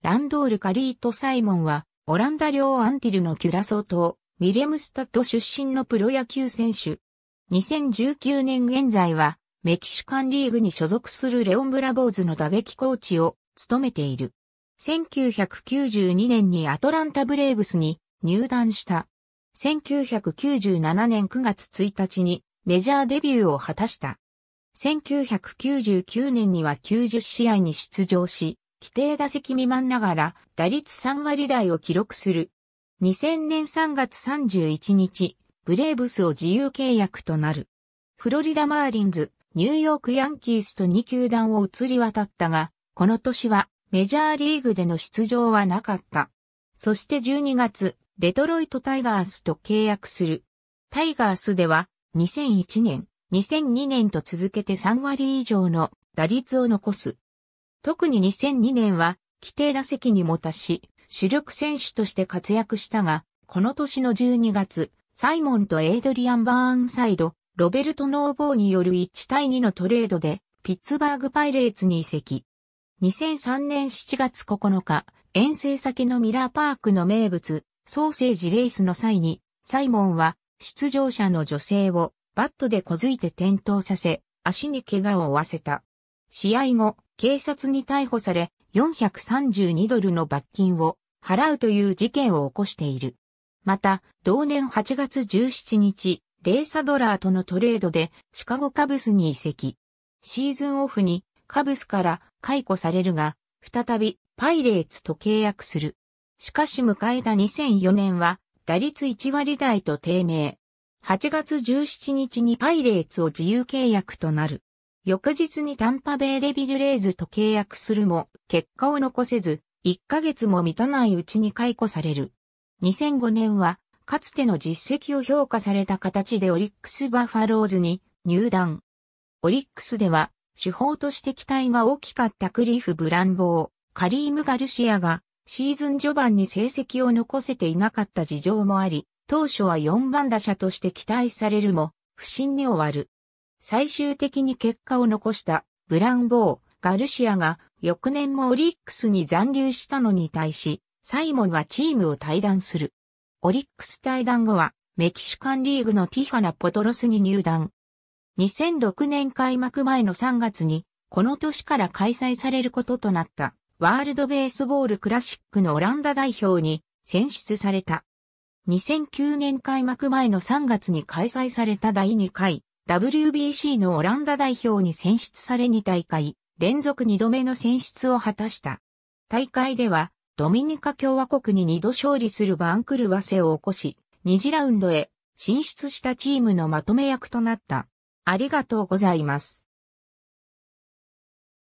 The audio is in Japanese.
ランドール・カリート・サイモンは、オランダ領アンティルのキュラソー島、ミレムスタッド出身のプロ野球選手。2019年現在は、メキシカンリーグに所属するレオン・ブラボーズの打撃コーチを務めている。1992年にアトランタ・ブレーブスに入団した。1997年9月1日にメジャーデビューを果たした。1999年には90試合に出場し、規定打席未満ながら打率3割台を記録する。2000年3月31日、ブレーブスを自由契約となる。フロリダマーリンズ、ニューヨークヤンキースと2球団を移り渡ったが、この年はメジャーリーグでの出場はなかった。そして12月、デトロイトタイガースと契約する。タイガースでは2001年、2002年と続けて3割以上の打率を残す特に2002年は規定打席にも達し、主力選手として活躍したが、この年の12月、サイモンとエイドリアン・バーンサイド、ロベルト・ノーボーによる1対2のトレードで、ピッツバーグ・パイレーツに移籍。2003年7月9日、遠征先のミラーパークの名物、ソーセージレースの際に、サイモンは出場者の女性をバットでこづいて転倒させ、足に怪我を負わせた。試合後、警察に逮捕され、432ドルの罰金を払うという事件を起こしている。また、同年8月17日、レーサドラーとのトレードでシカゴカブスに移籍。シーズンオフにカブスから解雇されるが、再びパイレーツと契約する。しかし迎えた2004年は打率1割台と低迷。8月17日にパイレーツを自由契約となる。翌日にタンパベイレビルレイズと契約するも、結果を残せず、1ヶ月も満たないうちに解雇される。2005年は、かつての実績を評価された形でオリックスバファローズに入団。オリックスでは、手法として期待が大きかったクリフ・ブランボー、カリーム・ガルシアが、シーズン序盤に成績を残せていなかった事情もあり、当初は4番打者として期待されるも、不振に終わる。最終的に結果を残したブランボー、ガルシアが翌年もオリックスに残留したのに対し、サイモンはチームを退団する。オリックス退団後はメキシカンリーグのティファナ・ポトロスに入団。2006年開幕前の3月に、この年から開催されることとなったワールドベースボールクラシックのオランダ代表に選出された。2009年開幕前の3月に開催された第2回 WBC のオランダ代表に選出され2大会、連続2度目の選出を果たした。大会では、ドミニカ共和国に2度勝利する番狂わせを起こし、2次ラウンドへ進出したチームのまとめ役となった。ありがとうございます。